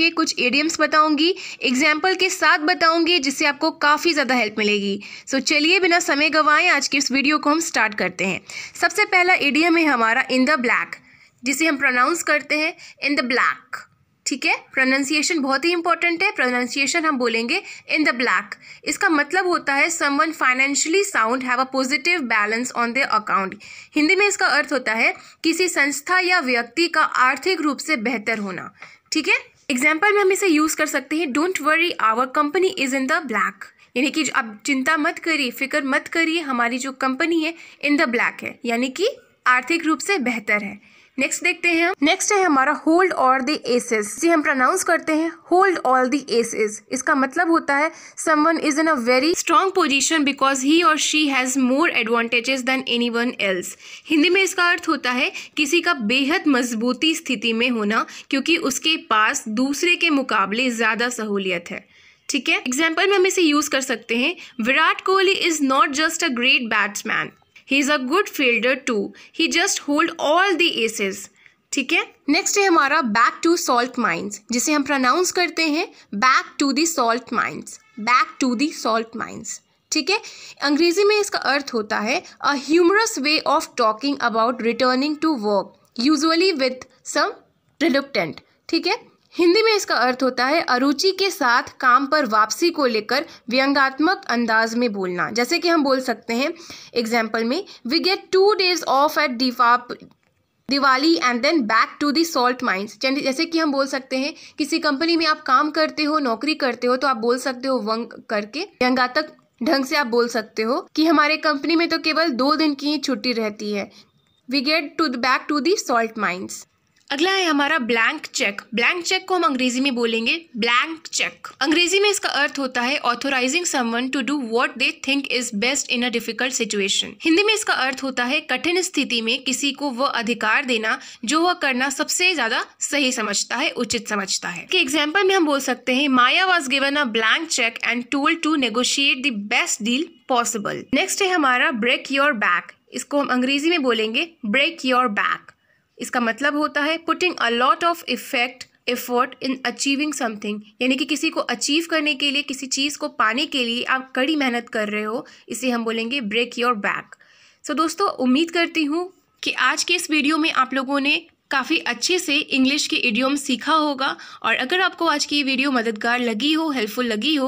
इसके कुछ एडियम्स बताऊंगी एग्जाम्पल के साथ बताऊंगी जिससे आपको काफ़ी ज़्यादा हेल्प मिलेगी सो so, चलिए बिना समय गंवाएं आज के इस वीडियो को हम स्टार्ट करते हैं सबसे पहला एडियम है हमारा इन द ब्लैक जिसे हम प्रोनाउंस करते हैं इन द ब्लैक ठीक है प्रोनाउंसिएशन बहुत ही इंपॉर्टेंट है प्रोनाउंसिएशन हम बोलेंगे इन द ब्लैक इसका मतलब होता है someone financially sound have a positive balance on the account Hindi में इसका अर्थ होता है किसी संस्था या व्यक्ति का आर्थिक रूप से बेहतर होना ठीक है एग्जाम्पल में हम इसे यूज़ कर सकते हैं don't worry our company is in the black यानी कि आप चिंता मत करिए फिक्र मत करिए हमारी जो कंपनी है इन द ब्लैक है यानी कि आर्थिक रूप से बेहतर है नेक्स्ट देखते हैं हम नेक्स्ट है हमारा होल्ड ऑल द एसेस जिसे हम प्रोनाउंस करते हैं होल्ड ऑल द एसेस इसका मतलब होता है someone is in a very strong position because he और she has more advantages than any one else Hindi में इसका अर्थ होता है किसी का बेहद मजबूती स्थिति में होना क्योंकि उसके पास दूसरे के मुकाबले ज़्यादा सहूलियत है ठीक है एग्जाम्पल में हम इसे यूज़ कर सकते हैं Virat Kohli is not just a great batsman he is a good fielder too he just hold all the aces ठीक है नेक्स्ट है हमारा बैक टू सॉल्ट माइंस जिसे हम प्रोनाउंस करते हैं back to the salt mines back to the salt mines ठीक है अंग्रेजी में इसका अर्थ होता है a humorous way of talking about returning to work usually with some reluctant ठीक है हिंदी में इसका अर्थ होता है अरुचि के साथ काम पर वापसी को लेकर व्यंगात्मक अंदाज में बोलना जैसे कि हम बोल सकते हैं एग्जाम्पल में we get two days off at Deepa Diwali and then back to the salt mines जैसे कि हम बोल सकते हैं किसी कंपनी में आप काम करते हो नौकरी करते हो तो आप बोल सकते हो वंग करके व्यंगातक ढंग से आप बोल सकते हो कि हमारे कंपनी में तो केवल दो दिन की ही छुट्टी रहती है we get to back to the salt mines अगला है हमारा ब्लैंक चेक ब्लैंक चेक को हम अंग्रेजी में बोलेंगे ब्लैंक चेक अंग्रेजी में इसका अर्थ होता है authorising someone to do what they think is best in a difficult situation Hindi में इसका अर्थ होता है कठिन स्थिति में किसी को वह अधिकार देना जो वह करना सबसे ज्यादा सही समझता है उचित समझता है की एग्जाम्पल में हम बोल सकते हैं Maya was given a blank cheque and told to negotiate the best deal possible next है हमारा ब्रेक योर बैक इसको हम अंग्रेजी में बोलेंगे ब्रेक योर बैक इसका मतलब होता है putting a lot of effect effort in achieving something यानी कि किसी को अचीव करने के लिए किसी चीज़ को पाने के लिए आप कड़ी मेहनत कर रहे हो इसे हम बोलेंगे ब्रेक योर बैक सो दोस्तों उम्मीद करती हूँ कि आज के इस वीडियो में आप लोगों ने काफ़ी अच्छे से इंग्लिश के इडियोम सीखा होगा और अगर आपको आज की ये वीडियो मददगार लगी हो हेल्पफुल लगी हो